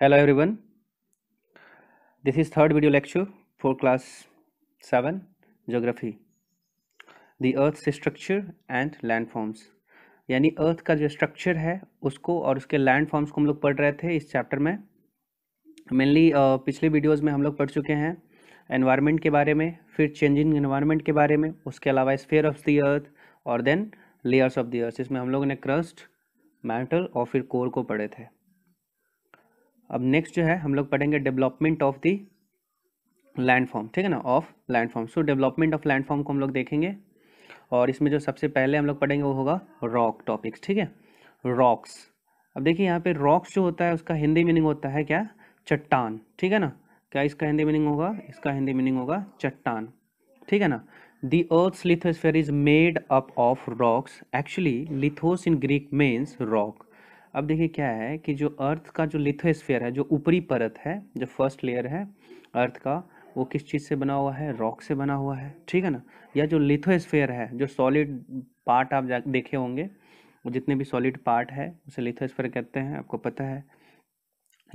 hello everyone this is third video lecture for class 7 geography the earth's structure and landforms यानी अर्थ का जो structure है उसको और उसके लैंड फॉर्म्स को हम लोग पढ़ रहे थे इस चैप्टर में मेनली पिछले वीडियोस में हम लोग पढ़ चुके हैं एनवायरनमेंट के बारे में फिर चेंजिंग एनवायरनमेंट के बारे में उसके अलावा स्फेयर ऑफ द अर्थ और then layers of the earth इसमें हम लोगों ने क्रस्ट मैंटल और फिर कोर को पढ़े थे अब नेक्स्ट जो है हम लोग पढ़ेंगे डेवलपमेंट ऑफ द लैंडफॉर्म ठीक है ना of landform so development of landform को हम लोग देखेंगे और इसमें जो सबसे पहले हम लोग पढ़ेंगे वो होगा रॉक टॉपिक्स ठीक है रॉक्स अब देखिए यहाँ पे रॉक्स जो होता है उसका हिंदी मीनिंग होता है क्या चट्टान ठीक है ना क्या इसका हिंदी मीनिंग होगा इसका हिंदी मीनिंग होगा चट्टान ठीक है ना the earth lithosphere is made up of rocks actually lithos in Greek means rock अब देखिए क्या है कि जो अर्थ का जो लिथोस्फेयर है जो ऊपरी परत है जो फर्स्ट लेयर है अर्थ का वो किस चीज़ से बना हुआ है रॉक से बना हुआ है ठीक है ना या जो लिथोस्फेयर है जो सॉलिड पार्ट आप जा देखे होंगे वो जितने भी सॉलिड पार्ट है उसे लिथोस्फेयर कहते हैं आपको पता है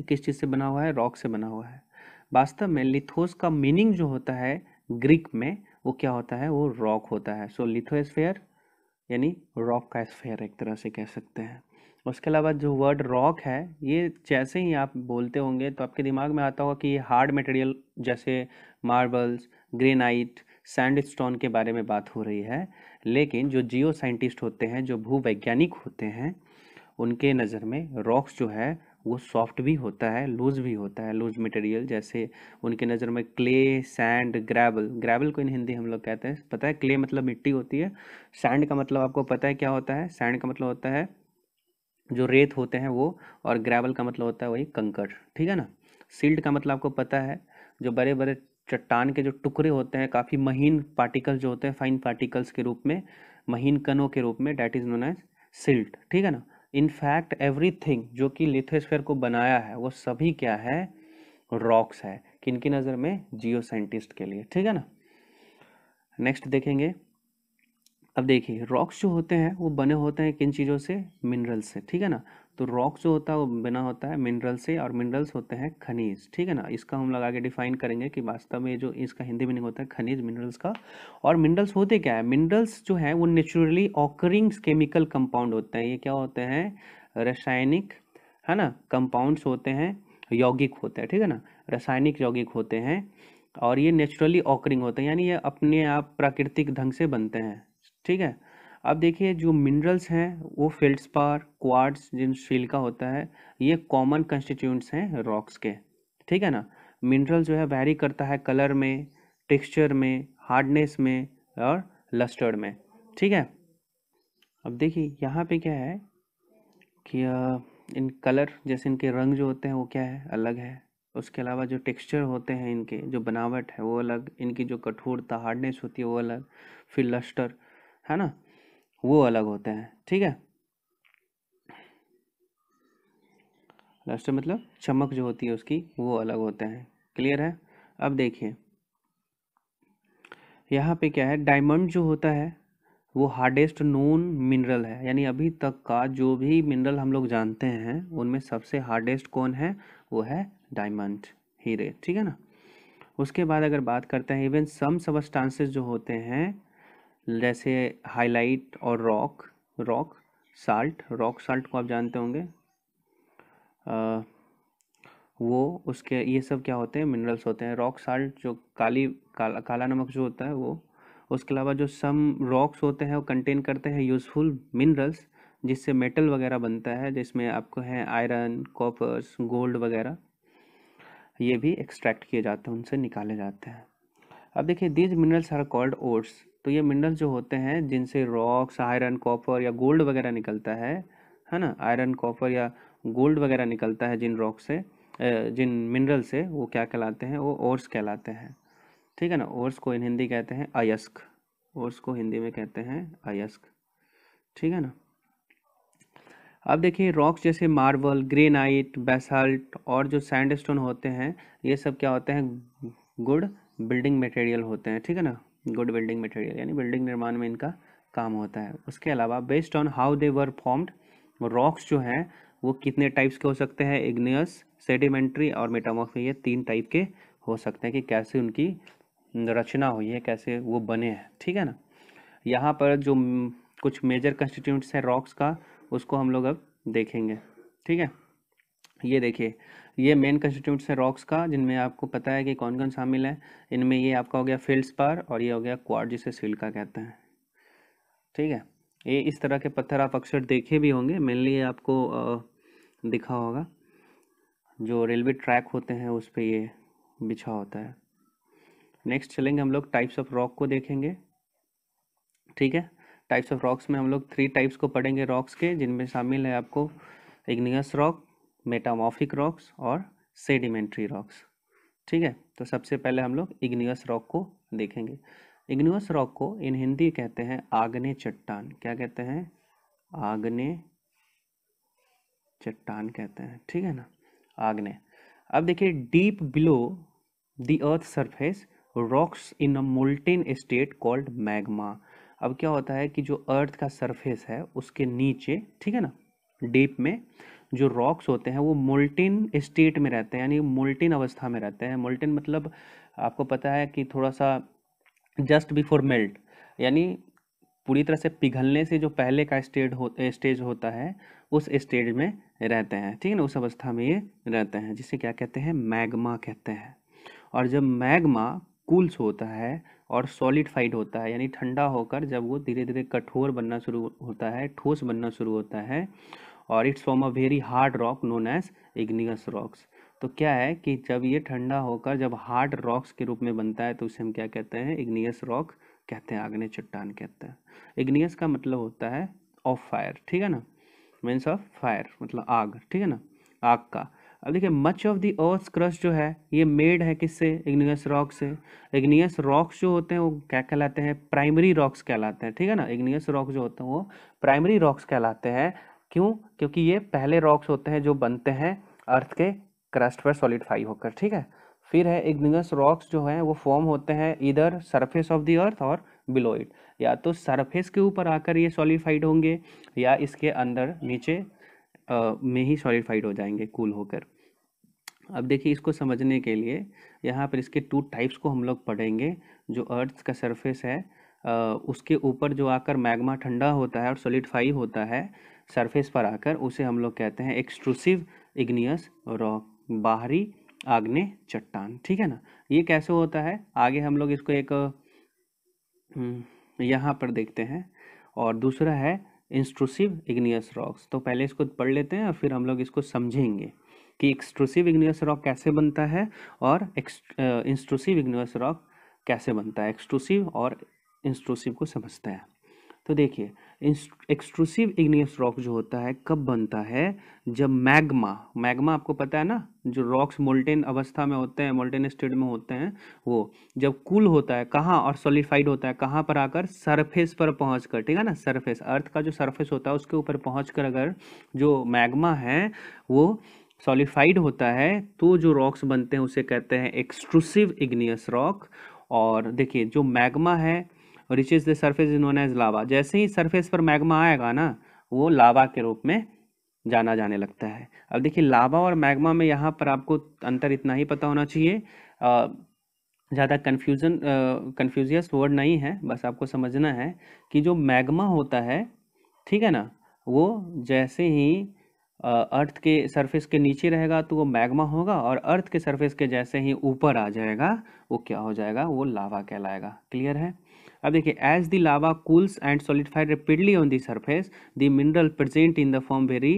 किस चीज़ से बना हुआ है रॉक से बना हुआ है वास्तव में लिथोस का मीनिंग जो होता है ग्रीक में वो क्या होता है वो रॉक होता है सो लिथोस्फेयर यानी रॉक का स्फेयर एक तरह से कह सकते हैं उसके अलावा जो वर्ड रॉक है ये जैसे ही आप बोलते होंगे तो आपके दिमाग में आता होगा कि ये हार्ड मटेरियल जैसे मार्बल्स ग्रेनाइट सैंड स्टोन के बारे में बात हो रही है लेकिन जो जियो साइंटिस्ट होते हैं जो भूवैज्ञानिक होते हैं उनके नज़र में रॉक्स जो है वो सॉफ्ट भी होता है लूज़ भी होता है लूज़ मटेरियल जैसे उनके नज़र में क्ले सैंड ग्रेवल ग्रेवल को इन हिंदी हम लोग कहते हैं पता है क्ले मतलब मिट्टी होती है सैंड का मतलब आपको पता है क्या होता है सैंड का मतलब होता है जो रेत होते हैं वो और ग्रेवल का मतलब होता है वही कंकड़ ठीक है ना सिल्ट का मतलब आपको पता है जो बड़े बड़े चट्टान के जो टुकड़े होते हैं काफ़ी महीन पार्टिकल्स जो होते हैं फाइन पार्टिकल्स के रूप में महीन कणों के रूप में that is known as silt ठीक है ना इनफैक्ट एवरीथिंग जो कि लिथोस्फेयर को बनाया है वो सभी क्या है रॉक्स है किन की नज़र में जियो साइंटिस्ट के लिए ठीक है ना नेक्स्ट देखेंगे अब देखिए रॉक्स जो होते हैं वो बने होते हैं किन चीज़ों से मिनरल्स से ठीक है ना तो रॉक्स जो होता है वो बना होता है मिनरल से और मिनरल्स होते हैं खनिज ठीक है ना इसका हम लोग आगे डिफाइन करेंगे कि वास्तव में जो इसका हिंदी मीनिंग होता है खनिज मिनरल्स का और मिनरल्स होते क्या है मिनरल्स जो है वो नेचुरली ऑकरिंग केमिकल कंपाउंड होते हैं ये क्या होते हैं रासायनिक है ना कंपाउंड्स होते हैं यौगिक होते हैं ठीक है ना रासायनिक यौगिक होते हैं और ये नेचुरली ऑकरिंग होते हैं यानी ये अपने आप प्राकृतिक ढंग से बनते हैं ठीक है अब देखिए जो मिनरल्स हैं वो फेल्डस्पार क्वार्ट्स जिन शील का होता है ये कॉमन कंस्टिट्यूंट्स हैं रॉक्स के ठीक है ना मिनरल जो है वेरी करता है कलर में टेक्सचर में हार्डनेस में और लस्टर्ड में ठीक है अब देखिए यहाँ पे क्या है कि इन कलर जैसे इनके रंग जो होते हैं वो क्या है अलग है उसके अलावा जो टेक्सचर होते हैं इनके जो बनावट है वो अलग इनकी जो कठोरता हार्डनेस होती है वो अलग फिर लस्टर है ना वो अलग होते हैं ठीक है लस्टर मतलब चमक जो होती है उसकी वो अलग होते हैं क्लियर है अब देखिए यहाँ पे क्या है डायमंड जो होता है वो हार्डेस्ट नोन मिनरल है यानी अभी तक का जो भी मिनरल हम लोग जानते हैं उनमें सबसे हार्डेस्ट कौन है वो है डायमंड हीरे ठीक है ना उसके बाद अगर बात करते हैं इवन सम सबस्टांसेस जो होते हैं जैसे हाईलाइट और rock rock salt rock salt को आप जानते होंगे वो उसके ये सब क्या होते हैं मिनरल्स होते हैं रॉक साल्ट जो काली काला काला नमक जो होता है वो उसके अलावा जो सम रॉक्स होते हैं वो कंटेन करते हैं यूज़फुल मिनरल्स जिससे मेटल वगैरह बनता है जिसमें आपको है आयरन कॉपर्स गोल्ड वगैरह ये भी एक्सट्रैक्ट किए जाते हैं उनसे निकाले जाते हैं अब देखिए these minerals are called ores तो ये मिनरल्स जो होते हैं जिनसे रॉक्स आयरन कॉपर या गोल्ड वगैरह निकलता है है ना आयरन कॉपर या गोल्ड वगैरह निकलता है जिन रॉक से जिन मिनरल से वो क्या कहलाते हैं वो ओर्स कहलाते हैं ठीक है ना ओर्स को इन हिंदी कहते हैं अयस्क ओर्स को हिंदी में कहते हैं अयस्क ठीक है ना अब देखिए रॉक्स जैसे मार्बल ग्रेनाइट बेसाल्ट और जो सैंडस्टोन होते हैं ये सब क्या होते हैं गुड बिल्डिंग मटेरियल होते हैं ठीक है ना गुड बिल्डिंग मटेरियल यानी बिल्डिंग निर्माण में इनका काम होता है उसके अलावा based on how they were formed rocks जो हैं वो कितने टाइप्स के हो सकते हैं इग्नियस सेडिमेंट्री और मेटामोफ ये तीन टाइप के हो सकते हैं कि कैसे उनकी रचना हुई है कैसे वो बने हैं ठीक है ना यहाँ पर जो कुछ मेजर कंस्टिट्यूंट्स हैं रॉक्स का उसको हम लोग अब देखेंगे ठीक है ये देखिए ये मेन कंस्टिट्यूंट्स है रॉक्स का जिनमें आपको पता है कि कौन कौन शामिल है इनमें ये आपका हो गया फील्ड्स पार और ये हो गया क्वार जिसे सील का कहते हैं ठीक है ये इस तरह के पत्थर आप अक्सर देखे भी होंगे मेनली ये आपको दिखा होगा जो रेलवे ट्रैक होते हैं उस पर ये बिछा होता है नेक्स्ट चलेंगे हम लोग टाइप्स ऑफ रॉक को देखेंगे ठीक है टाइप्स ऑफ रॉक्स में हम लोग थ्री टाइप्स को पढ़ेंगे रॉक्स के जिनमें शामिल है आपको इग्नियस रॉक मेटामॉफिक रॉक्स और सेडिमेंट्री रॉक्स ठीक है तो सबसे पहले हम लोग इग्नियस रॉक को देखेंगे इग्नियस रॉक को इन हिंदी कहते हैं आग्ने चट्टान क्या कहते हैं आग्ने चट्टान कहते हैं ठीक है ना आग्ने अब देखिए deep below the earth surface rocks in a molten state called magma अब क्या होता है कि जो अर्थ का सरफेस है उसके नीचे ठीक है ना डीप में जो रॉक्स होते हैं वो मोल्टिन स्टेट में रहते हैं यानी मोल्टिन अवस्था में रहते हैं मोल्टिन मतलब आपको पता है कि थोड़ा सा जस्ट बिफोर मेल्ट यानी पूरी तरह से पिघलने से जो पहले का स्टेट हो स्टेज होता है उस स्टेज में रहते हैं ठीक है ना उस अवस्था में ये रहते हैं जिसे क्या कहते हैं मैग्मा कहते हैं और जब मैग्मा कूल्स होता है और सॉलिडफाइड होता है यानी ठंडा होकर जब वो धीरे धीरे कठोर बनना शुरू होता है ठोस बनना शुरू होता है और it's form a very hard rock known as igneous rocks तो क्या है कि जब ये ठंडा होकर जब हार्ड रॉक्स के रूप में बनता है तो उसे हम क्या कहते हैं इग्नियस रॉक कहते हैं आग्नेय चट्टान कहते हैं इग्नियस का मतलब होता है ऑफ फायर ठीक है ना मीन्स ऑफ फायर मतलब आग ठीक है ना आग का अब देखिए much of the earth crust जो है ये मेड है किससे इग्नियस रॉक से इग्नियस रॉक्स जो होते हैं वो क्या कहलाते हैं प्राइमरी रॉक्स कहलाते हैं ठीक है ना इग्नियस रॉक जो होते हैं वो प्राइमरी रॉक्स कहलाते हैं क्यों क्योंकि ये पहले रॉक्स होते हैं जो बनते हैं अर्थ के क्रस्ट पर सॉलिडफाई होकर ठीक है फिर है निगस रॉक्स जो हैं वो फॉर्म होते हैं इधर सरफेस ऑफ द अर्थ और बिलो इट या तो सरफेस के ऊपर आकर ये सॉलिडफाइड होंगे या इसके अंदर नीचे आ, में ही सॉलिडफाइड हो जाएंगे कूल होकर अब देखिए इसको समझने के लिए यहाँ पर इसके टू टाइप्स को हम लोग पढ़ेंगे जो अर्थ का सरफेस है आ, उसके ऊपर जो आकर मैग्मा ठंडा होता है और सॉलिडफाई होता है सरफेस पर आकर उसे हम लोग कहते हैं एक्सट्रूसिव इग्नियस रॉक बाहरी आग्ने चट्टान ठीक है ना ये कैसे होता है आगे हम लोग इसको एक हम्म, यहाँ पर देखते हैं और दूसरा है इंस्ट्रूसिव इग्नियस रॉक्स तो पहले इसको पढ़ लेते हैं और फिर हम लोग इसको समझेंगे कि एक्सट्रूसिव इग्नियस रॉक कैसे बनता है और इंस्ट्रूसिव इग्नियस रॉक कैसे बनता है एक्सट्रूसिव और इंस्ट्रूसिव को समझते हैं तो देखिए एक्सट्रूसिव इग्नियस रॉक जो होता है कब बनता है जब मैग्मा मैग्मा आपको पता है ना जो रॉक्स मोल्टेन अवस्था में होते हैं मोल्टेन स्टेट में होते हैं वो जब कूल होता है कहाँ और सॉलिफाइड होता है कहाँ पर आकर सरफेस पर पहुँच कर ठीक है ना सरफेस अर्थ का जो सरफेस होता है उसके ऊपर पहुँच कर अगर जो मैग्मा है वो सॉलिफाइड होता है तो जो रॉक्स बनते हैं उसे कहते हैं एक्सट्रूसिव इग्नियस रॉक और देखिए जो मैग्मा है is the surface is known as lava जैसे ही सरफेस पर मैगमा आएगा ना वो लावा के रूप में जाना जाने लगता है अब देखिए लावा और मैग्मा में यहाँ पर आपको अंतर इतना ही पता होना चाहिए ज़्यादा कन्फ्यूज़न कन्फ्यूजियस वर्ड नहीं है बस आपको समझना है कि जो मैग्मा होता है ठीक है ना वो जैसे ही अर्थ के सरफेस के नीचे रहेगा तो वो मैग्मा होगा और अर्थ के सरफेस के जैसे ही ऊपर आ जाएगा वो क्या हो जाएगा वो लावा कहलाएगा क्लियर है अब देखिए as the lava cools and solidify rapidly on the surface the mineral present in the form very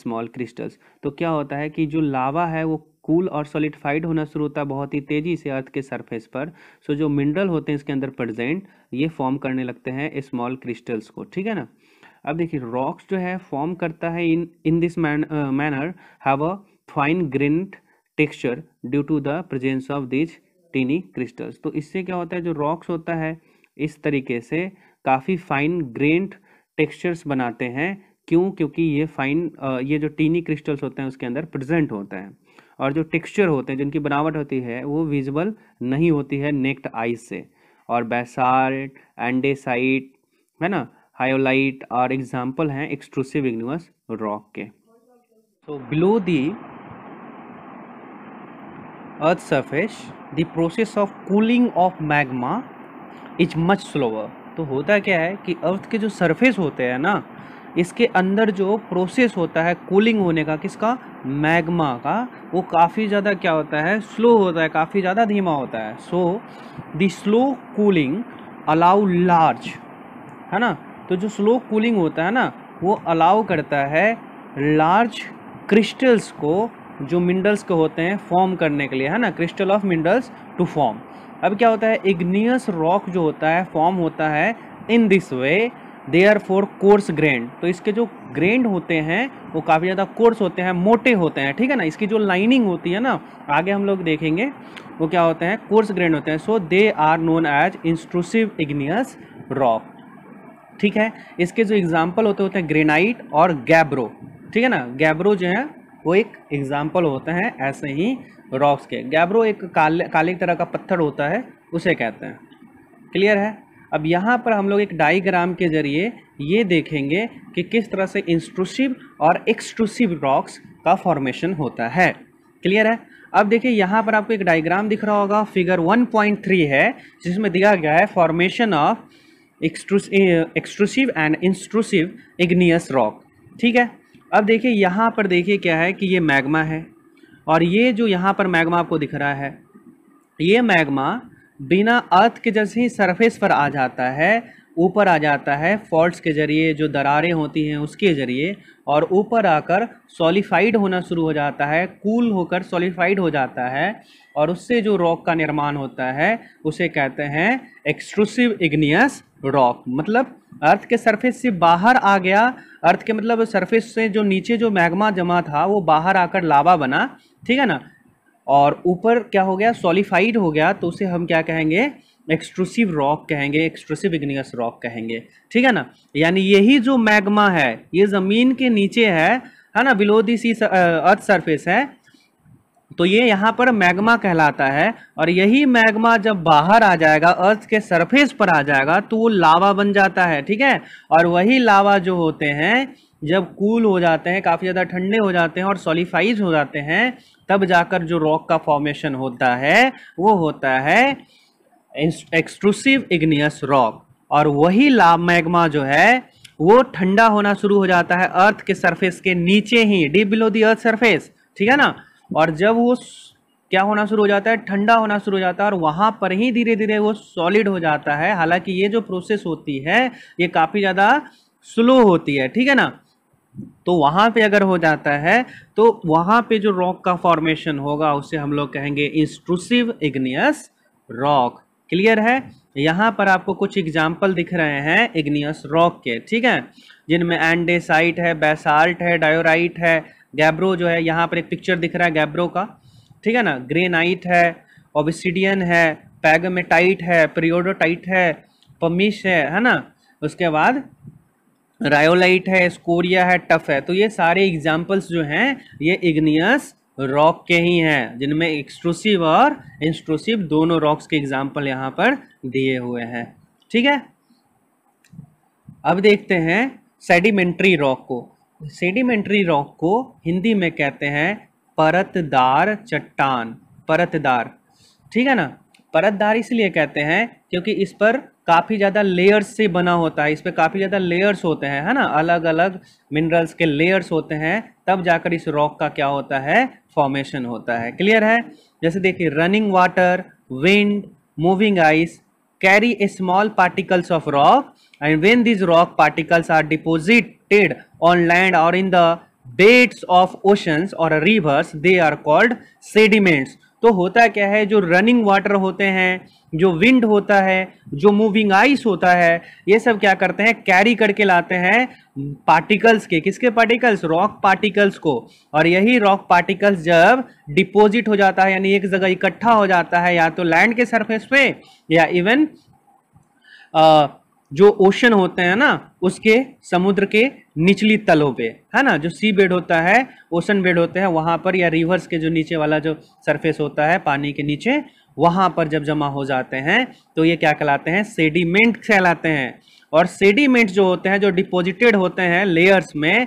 small crystals तो क्या होता है कि जो लावा है वो कूल और सॉलिडिफाइड होना शुरू होता है बहुत ही तेज़ी से अर्थ के सरफेस पर सो so, जो मिनरल होते हैं इसके अंदर प्रेजेंट ये फॉर्म करने लगते हैं स्मॉल क्रिस्टल्स को ठीक है ना अब देखिए रॉक्स जो है फॉर्म करता है in in this manner have a fine grain texture due to the presence of these tiny crystals तो इससे क्या होता है जो रॉक्स होता है इस तरीके से काफ़ी फाइन ग्रेंड टेक्सचर्स बनाते हैं क्यों क्योंकि ये फाइन ये जो टीनी क्रिस्टल्स होते हैं उसके अंदर प्रेजेंट होते हैं और जो टेक्सचर होते हैं जिनकी बनावट होती है वो विजिबल नहीं होती है नेक्ट आइज से और बेसाल्ट एंडेसाइट है ना हायोलाइट और एग्जाम्पल हैं एक्सक्लूसिव इग्नुअस रॉक के so below the earth surface the process of cooling of magma is much slower तो होता क्या है कि अर्थ के जो सरफेस होते हैं ना इसके अंदर जो प्रोसेस होता है कूलिंग होने का किसका मैग्मा का वो काफ़ी ज़्यादा क्या होता है स्लो होता है काफ़ी ज़्यादा धीमा होता है so the slow cooling allow large है ना तो जो स्लो कूलिंग होता है ना वो अलाउ करता है लार्ज क्रिस्टल्स को जो मिनरल्स के होते हैं फॉर्म करने के लिए है ना crystal of minerals to form अब क्या होता है इग्नियस रॉक जो होता है फॉर्म होता है in this way they are for coarse grained तो इसके जो ग्रेंड होते हैं वो काफ़ी ज़्यादा कोर्स होते हैं मोटे होते हैं ठीक है ना इसकी जो लाइनिंग होती है ना आगे हम लोग देखेंगे वो क्या होते हैं कोर्स ग्रेंड होते हैं so they are known as intrusive igneous rock ठीक है इसके जो एग्जाम्पल होते होते हैं ग्रेनाइट और गैब्रो ठीक है ना गैब्रो जो है वो एक एग्जाम्पल होते हैं ऐसे ही रॉक्स के गैब्रो एक काले काले तरह का पत्थर होता है उसे कहते हैं क्लियर है अब यहाँ पर हम लोग एक डाइग्राम के जरिए ये देखेंगे कि किस तरह से इंस्ट्रूसिव और एक्सट्रूसिव रॉक्स का फॉर्मेशन होता है क्लियर है अब देखिए यहाँ पर आपको एक डाइग्राम दिख रहा होगा फिगर 1.3 है जिसमें दिया गया है formation of extrusive and intrusive igneous rock ठीक है अब देखिए यहाँ पर देखिए क्या है कि ये मैग्मा है और ये जो यहाँ पर मैग्मा आपको दिख रहा है ये मैग्मा बिना अर्थ के जैसे ही सरफेस पर आ जाता है ऊपर आ जाता है फॉल्ट्स के ज़रिए जो दरारें होती हैं उसके ज़रिए और ऊपर आकर सॉलिफाइड होना शुरू हो जाता है कूल होकर सॉलिफाइड हो जाता है और उससे जो रॉक का निर्माण होता है उसे कहते हैं एक्सक्लूसिव इग्नियस रॉक मतलब अर्थ के सरफेस से बाहर आ गया अर्थ के मतलब सरफेस से जो नीचे जो मैग्मा जमा था वो बाहर आकर लावा बना ठीक है ना और ऊपर क्या हो गया सॉलिफाइड हो गया तो उसे हम क्या कहेंगे एक्सट्रूसिव रॉक कहेंगे एक्सट्रूसिव इग्नियस रॉक कहेंगे ठीक है ना यानी यही जो मैग्मा है ये ज़मीन के नीचे है है ना below the C earth surface है तो ये यहाँ पर मैग्मा कहलाता है और यही मैग्मा जब बाहर आ जाएगा अर्थ के सरफेस पर आ जाएगा तो वो लावा बन जाता है ठीक है और वही लावा जो होते हैं जब कूल हो जाते हैं काफ़ी ज़्यादा ठंडे हो जाते हैं और सॉलिफाइज हो जाते हैं तब जाकर जो रॉक का फॉर्मेशन होता है वो होता है एक्सट्रूसिव इग्नियस रॉक और वही ला मैग्मा जो है वो ठंडा होना शुरू हो जाता है अर्थ के सरफेस के नीचे ही deep below the earth surface ठीक है ना और जब वो क्या होना शुरू हो जाता है ठंडा होना शुरू हो जाता है और वहाँ पर ही धीरे धीरे वो सॉलिड हो जाता है हालांकि ये जो प्रोसेस होती है ये काफ़ी ज़्यादा स्लो होती है ठीक है ना तो वहाँ पे अगर हो जाता है तो वहाँ पे जो रॉक का फॉर्मेशन होगा उसे हम लोग कहेंगे इंस्ट्रूसिव इग्नियस रॉक क्लियर है यहाँ पर आपको कुछ एग्जाम्पल दिख रहे हैं इग्नियस रॉक के ठीक है जिनमें एंडेसाइट है बेसाल्ट है डायोराइट है गैब्रो जो है यहाँ पर एक पिक्चर दिख रहा है गैब्रो का ठीक है ना ग्रे नाइट है ओबिसिडियन है पैगमेटाइट है प्रियोडोटाइट है पमिश है है ना उसके बाद रायोलाइट है स्कोरिया है टफ है तो ये सारे एग्जाम्पल्स जो हैं ये इग्नियस रॉक के ही हैं जिनमें एक्सट्रूसिव और इंस्ट्रूसिव दोनों रॉक्स के एग्जाम्पल यहाँ पर दिए हुए हैं ठीक है अब देखते हैं सेडिमेंट्री रॉक को सेडिमेंट्री रॉक को हिंदी में कहते हैं परतदार चट्टान परतदार ठीक है ना परतदार इसलिए कहते हैं क्योंकि इस पर काफ़ी ज़्यादा लेयर्स से बना होता है इस पर काफ़ी ज़्यादा लेयर्स होते हैं है ना अलग अलग मिनरल्स के लेयर्स होते हैं तब जाकर इस रॉक का क्या होता है फॉर्मेशन होता है क्लियर है जैसे देखिए running water wind moving ice carry a small particles of rock and when these rock particles are deposited on land or in the beds of oceans or rivers they are called sediments तो होता क्या है जो running water होते हैं जो wind होता है जो मूविंग आइस होता है ये सब क्या करते हैं कैरी करके लाते हैं पार्टिकल्स के किसके पार्टिकल्स रॉक पार्टिकल्स को और यही रॉक पार्टिकल्स जब डिपॉजिट हो जाता है यानी एक जगह इकट्ठा हो जाता है या तो लैंड के सरफेस पे या इवन जो ओशन होते हैं ना उसके समुद्र के निचली तलों पे है ना जो सी बेड होता है ओशन बेड होते हैं वहाँ पर या रिवर्स के जो नीचे वाला जो सरफेस होता है पानी के नीचे वहाँ पर जब जमा हो जाते हैं तो ये क्या कहलाते हैं सेडिमेंट कहलाते हैं और सेडिमेंट जो होते हैं जो डिपोजिटेड होते हैं लेयर्स में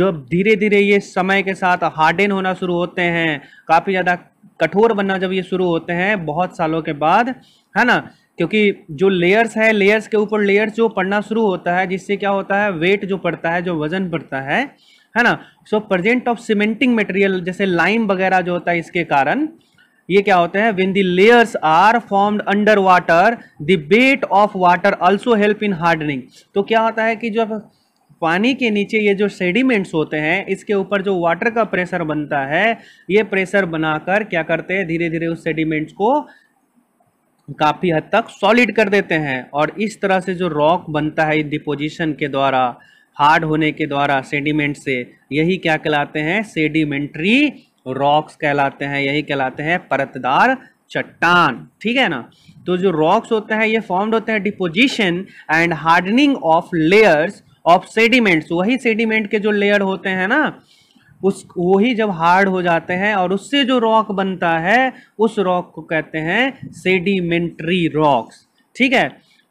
जो धीरे धीरे ये समय के साथ हार्डन होना शुरू होते हैं काफ़ी ज़्यादा कठोर बनना जब ये शुरू होते हैं बहुत सालों के बाद है ना क्योंकि जो लेयर्स है लेयर्स के ऊपर लेयर्स जो पड़ना शुरू होता है जिससे क्या होता है वेट जो पड़ता है जो वजन पड़ता है है ना so present of cementing material जैसे लाइम वगैरह जो होता है इसके कारण ये क्या होते हैं when the layers are formed under water the weight of water also help in hardening तो क्या होता है कि जब पानी के नीचे ये जो सेडिमेंट्स होते हैं इसके ऊपर जो वाटर का प्रेशर बनता है ये प्रेशर बनाकर क्या करते हैं धीरे धीरे उस सेडिमेंट्स को काफ़ी हद तक सॉलिड कर देते हैं और इस तरह से जो रॉक बनता है डिपोजिशन के द्वारा हार्ड होने के द्वारा सेडिमेंट से यही क्या कहलाते हैं सेडिमेंट्री रॉक्स कहलाते हैं यही कहलाते हैं परतदार चट्टान ठीक है ना तो जो रॉक्स होते हैं ये फॉर्म्ड होते हैं deposition and hardening of layers of sediments वही सेडिमेंट के जो लेयर होते हैं ना उस वो ही जब हार्ड हो जाते हैं और उससे जो रॉक बनता है उस रॉक को कहते हैं सेडिमेंट्री रॉक्स ठीक है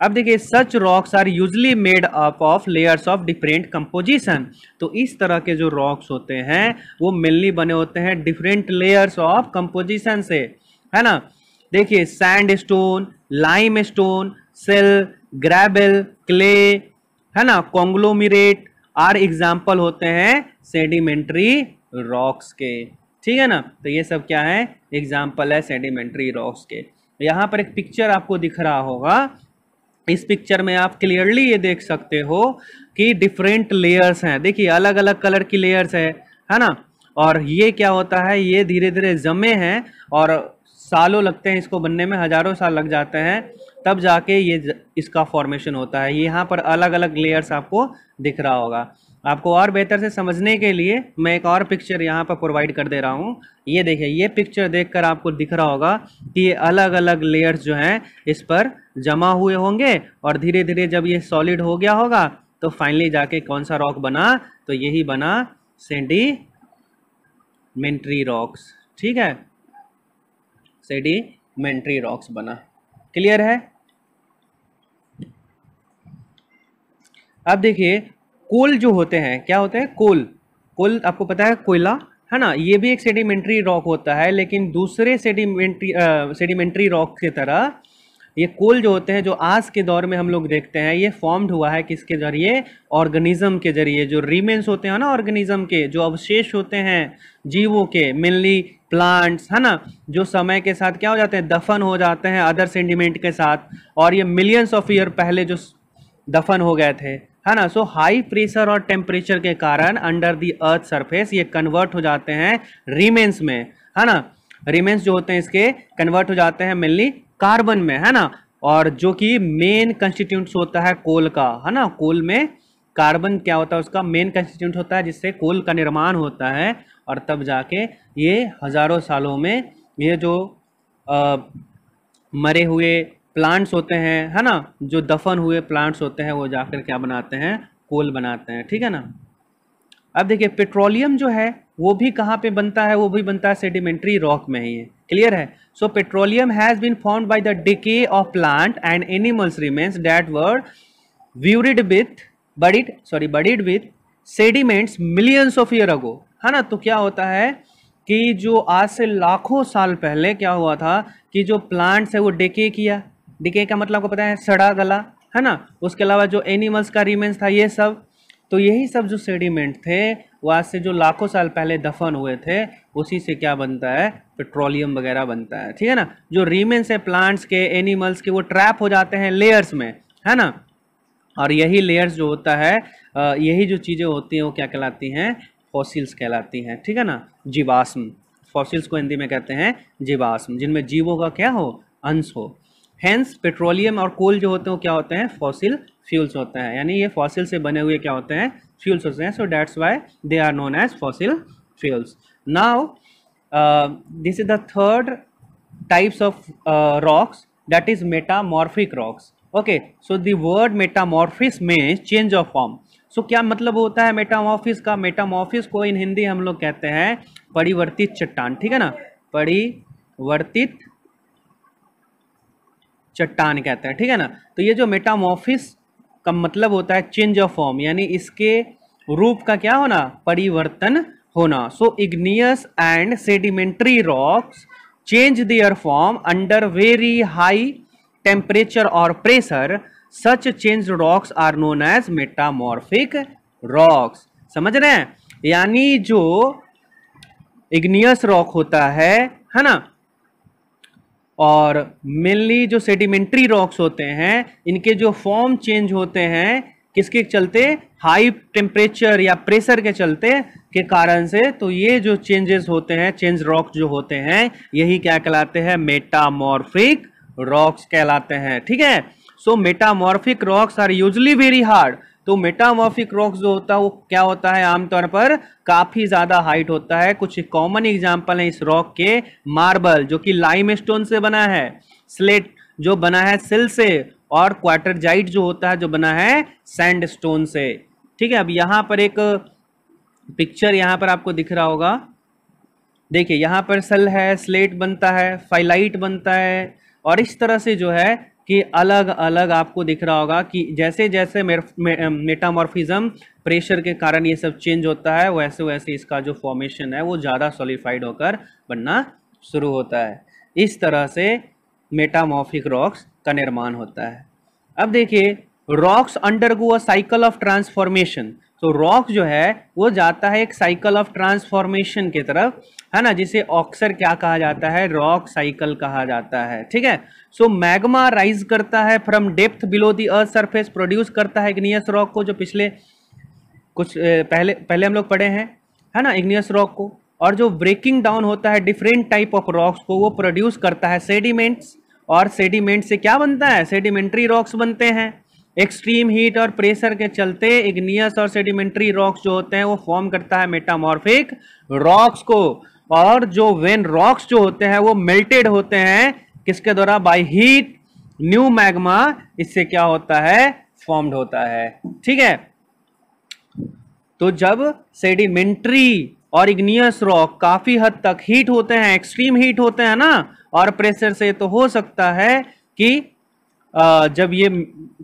अब देखिए such rocks are usually made up of layers of different composition तो इस तरह के जो रॉक्स होते हैं वो मिलनी बने होते हैं डिफरेंट लेयर्स ऑफ कंपोजिशन से है ना देखिए sandstone limestone shale gravel clay है ना कॉन्ग्लोमिरेट आर एग्जाम्पल होते हैं सेडिमेंट्री रॉक्स के ठीक है ना तो ये सब क्या है एग्जाम्पल है सेडिमेंट्री रॉक्स के यहाँ पर एक पिक्चर आपको दिख रहा होगा इस पिक्चर में आप क्लियरली ये देख सकते हो कि डिफरेंट लेयर्स हैं देखिए अलग अलग कलर की लेयर्स है है ना और ये क्या होता है ये धीरे धीरे जमे हैं और सालों लगते हैं इसको बनने में हजारों साल लग जाते हैं तब जाके ये इसका फॉर्मेशन होता है यहाँ पर अलग अलग लेयर्स आपको दिख रहा होगा आपको और बेहतर से समझने के लिए मैं एक और पिक्चर यहाँ पर प्रोवाइड कर दे रहा हूँ ये देखिए ये पिक्चर देखकर आपको दिख रहा होगा कि ये अलग अलग लेयर्स जो हैं इस पर जमा हुए होंगे और धीरे धीरे जब ये सॉलिड हो गया होगा तो फाइनली जाके कौन सा रॉक बना तो यही बना सेंडी मेंट्री रॉक्स ठीक है सेडी मेंट्री रॉक्स बना क्लियर है अब देखिए कोल जो होते हैं क्या होते हैं कोल कोल आपको पता है कोयला है ना ये भी एक सेडिमेंट्री रॉक होता है लेकिन दूसरे सेडिमेंट्री सेडिमेंट्री रॉक की तरह ये कोल जो होते हैं जो आज के दौर में हम लोग देखते हैं ये फॉर्म्ड हुआ है किसके जरिए ऑर्गेनिज्म के जरिए जो रिमेन्स होते हैं ना ऑर्गेनिज्म के जो अवशेष होते हैं जीवों के मेनली प्लांट्स है ना जो समय के साथ क्या हो जाते हैं दफन हो जाते हैं अदर सेंडिमेंट के साथ और ये मिलियंस ऑफ ईयर पहले जो दफन हो गए थे है ना सो हाई प्रेशर और टेम्परेचर के कारण अंडर दी अर्थ सरफेस ये कन्वर्ट हो जाते हैं रिमेन्स में है ना रिमेन्स जो होते हैं इसके कन्वर्ट हो जाते हैं मेनली कार्बन में है ना और जो कि मेन कंस्टिट्यूंट होता है कोल का है ना कोल में कार्बन क्या होता है उसका मेन कंस्टिट्यूंट होता है जिससे कोल का निर्माण होता है और तब जाके ये हज़ारों सालों में ये जो आ, मरे हुए प्लांट्स होते हैं है ना जो दफन हुए प्लांट्स होते हैं वो जाकर क्या बनाते हैं कोल बनाते हैं ठीक है ना अब देखिए पेट्रोलियम जो है वो भी कहाँ पे बनता है वो भी बनता है सेडिमेंट्री रॉक में ही है क्लियर है so petroleum has been form by the decay of plant and animals remains that were buried with buried sorry buried with sediments millions of year ago है ना तो क्या होता है कि जो आज से लाखों साल पहले क्या हुआ था कि जो प्लांट्स है वो डेके किया डीके का मतलब आपको पता है सड़ा गला है ना उसके अलावा जो एनिमल्स का रिमेंस था ये सब तो यही सब जो सेडिमेंट थे वो आज से जो लाखों साल पहले दफन हुए थे उसी से क्या बनता है पेट्रोलियम वगैरह बनता है ठीक है ना जो रीमेंस है प्लांट्स के एनिमल्स के वो ट्रैप हो जाते हैं लेयर्स में है ना और यही लेयर्स जो होता है यही जो चीज़ें होती हैं वो क्या कहलाती हैं फॉसिल्स कहलाती हैं ठीक है ना जीवाश्म फॉसिल्स को हिंदी में कहते हैं जीवाश्म जिनमें जीवों का क्या हो अंश हो हैंस पेट्रोलियम और कोल जो होते हैं वो क्या होते हैं फॉसिल फ्यूल्स होते हैं यानी ये फॉसिल से बने हुए क्या होते हैं फ्यूल्स होते हैं so that's why they are known as fossil fuels now this is the third types of rocks that is metamorphic rocks okay so the word metamorphosis में चेंज ऑफ फॉर्म सो क्या मतलब होता है metamorphosis का metamorphosis को इन हिंदी हम लोग कहते हैं परिवर्तित चट्टान ठीक है ना परिवर्तित चट्टान कहते हैं ठीक है ना तो ये जो मेटामोफिस का मतलब होता है चेंज ऑफ फॉर्म यानी इसके रूप का क्या होना परिवर्तन होना so igneous and sedimentary rocks change their form under very high temperature और pressure such change rocks are known as metamorphic rocks समझ रहे हैं यानी जो इग्नियस रॉक होता है है ना और मेनली जो सेडिमेंट्री रॉक्स होते हैं इनके जो फॉर्म चेंज होते हैं किसके चलते हाई टेम्परेचर या प्रेशर के चलते के कारण से तो ये जो चेंजेस होते हैं चेंज रॉक जो होते हैं यही क्या कहलाते हैं मेटामॉर्फिक रॉक्स कहलाते हैं ठीक है so metamorphic rocks are usually very hard तो मेटामॉर्फिक रॉक्स जो होता है वो क्या होता है आमतौर पर काफ़ी ज़्यादा हाइट होता है कुछ कॉमन एग्जाम्पल है इस रॉक के मार्बल जो कि लाइम स्टोन से बना है स्लेट जो बना है सिल से और क्वार्टरजाइट जो होता है जो बना है सैंड से ठीक है अब यहाँ पर एक पिक्चर यहाँ पर आपको दिख रहा होगा देखिए यहाँ पर सल है स्लेट बनता है फाइलाइट बनता है और इस तरह से जो है कि अलग अलग आपको दिख रहा होगा कि जैसे जैसे मेटामॉर्फिज्म प्रेशर के कारण ये सब चेंज होता है वैसे वैसे इसका जो फॉर्मेशन है वो ज़्यादा सॉलिफाइड होकर बनना शुरू होता है इस तरह से मेटामॉर्फिक रॉक्स का निर्माण होता है अब देखिए rocks undergo a cycle of transformation तो रॉक जो है वो जाता है एक साइकिल ऑफ ट्रांसफॉर्मेशन की तरफ है ना जिसे ऑक्सर क्या कहा जाता है रॉक साइकिल कहा जाता है ठीक है सो मैग्मा राइज करता है from depth below the earth surface produce करता है इग्नियस रॉक को जो पिछले कुछ पहले पहले हम लोग पढ़े हैं है ना इग्नियस रॉक को और जो ब्रेकिंग डाउन होता है डिफरेंट टाइप ऑफ रॉक्स को वो प्रोड्यूस करता है सेडिमेंट्स और सेडिमेंट से क्या बनता है सेडिमेंट्री रॉक्स बनते हैं एक्सट्रीम हीट और प्रेशर के चलते इग्नियस और सेडिमेंट्री रॉक्स जो होते हैं वो फॉर्म करता है मेटामॉर्फिक रॉक्स को और जो वेन रॉक्स जो होते हैं वो मेल्टेड होते हैं किसके द्वारा बाई हीट न्यू मैग्मा इससे क्या होता है फॉर्म्ड होता है ठीक है तो जब सेडिमेंट्री और इग्नियस रॉक काफी हद तक हीट होते हैं एक्सट्रीम हीट होते हैं ना और प्रेशर से तो हो सकता है कि जब ये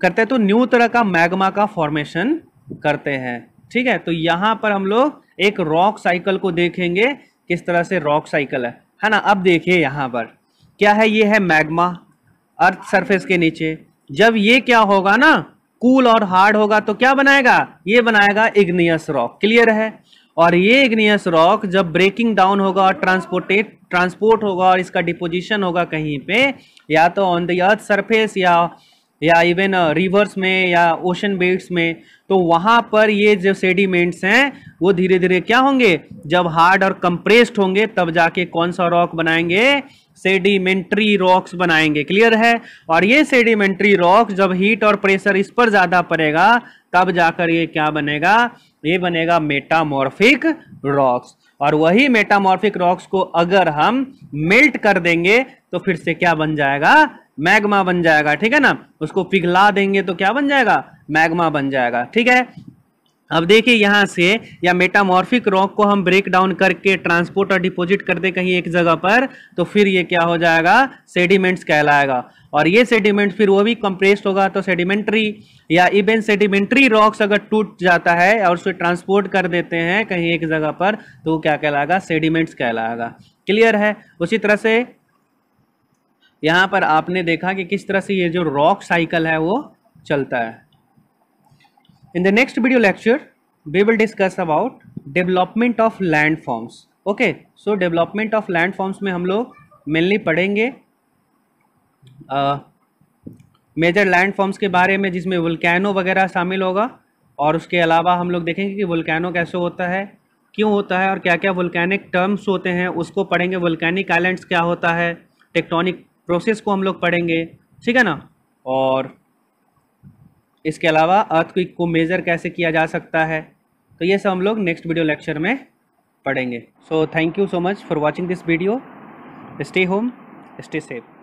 करते हैं तो न्यू तरह का मैग्मा का फॉर्मेशन करते हैं ठीक है तो यहां पर हम लोग एक रॉक साइकिल को देखेंगे किस तरह से रॉक साइकिल है है ना अब देखिए यहाँ पर क्या है ये है मैग्मा अर्थ सरफेस के नीचे जब ये क्या होगा ना कूल और हार्ड होगा तो क्या बनाएगा ये बनाएगा इग्नियस रॉक क्लियर है और ये इग्नियस रॉक जब ब्रेकिंग डाउन होगा और ट्रांसपोर्टेट ट्रांसपोर्ट होगा और इसका डिपोजिशन होगा कहीं पे या तो ऑन द अर्थ सरफेस या या इवन रिवर्स uh, में या ओशन बेड्स में तो वहाँ पर ये जो सेडिमेंट्स हैं वो धीरे धीरे क्या होंगे जब हार्ड और कंप्रेस्ड होंगे तब जाके कौन सा रॉक बनाएंगे सेडिमेंट्री रॉक्स बनाएंगे क्लियर है और ये सेडिमेंट्री रॉक जब हीट और प्रेशर इस पर ज़्यादा पड़ेगा तब जाकर ये क्या बनेगा ये बनेगा मेटामॉर्फिक रॉक्स और वही मेटामॉर्फिक रॉक्स को अगर हम मेल्ट कर देंगे तो फिर से क्या बन जाएगा मैग्मा बन जाएगा ठीक है ना उसको पिघला देंगे तो क्या बन जाएगा मैग्मा बन जाएगा ठीक है अब देखिए यहाँ से या मेटामॉर्फिक रॉक को हम ब्रेक डाउन करके ट्रांसपोर्ट और डिपॉजिट कर दे कहीं एक जगह पर तो फिर ये क्या हो जाएगा सेडिमेंट्स कहलाएगा और ये सेडिमेंट फिर वो भी कंप्रेस्ड होगा तो सेडिमेंट्री या इवन सेडिमेंट्री रॉक्स अगर टूट जाता है और उसे ट्रांसपोर्ट कर देते हैं कहीं एक जगह पर तो क्या कहलाएगा सेडिमेंट्स कहलाएगा क्लियर है उसी तरह से यहाँ पर आपने देखा कि किस तरह से ये जो रॉक साइकिल है वो चलता है in the next video lecture we will discuss about development of landforms okay so development of landforms में हम लोग मेनली पढ़ेंगे मेजर लैंड फॉर्म्स के बारे में जिसमें वोल्केनो वगैरह शामिल होगा और उसके अलावा हम लोग देखेंगे कि वुलकैनो कैसे होता है क्यों होता है और क्या क्या वुलकैनिक टर्म्स होते हैं उसको पढ़ेंगे वोल्केनिक आइलैंड्स क्या होता है टेक्टोनिक प्रोसेस को हम लोग पढ़ेंगे ठीक है ना और इसके अलावा अर्थक्विक को मेज़र कैसे किया जा सकता है तो ये सब हम लोग नेक्स्ट वीडियो लेक्चर में पढ़ेंगे so thank you so much for watching this video stay home stay safe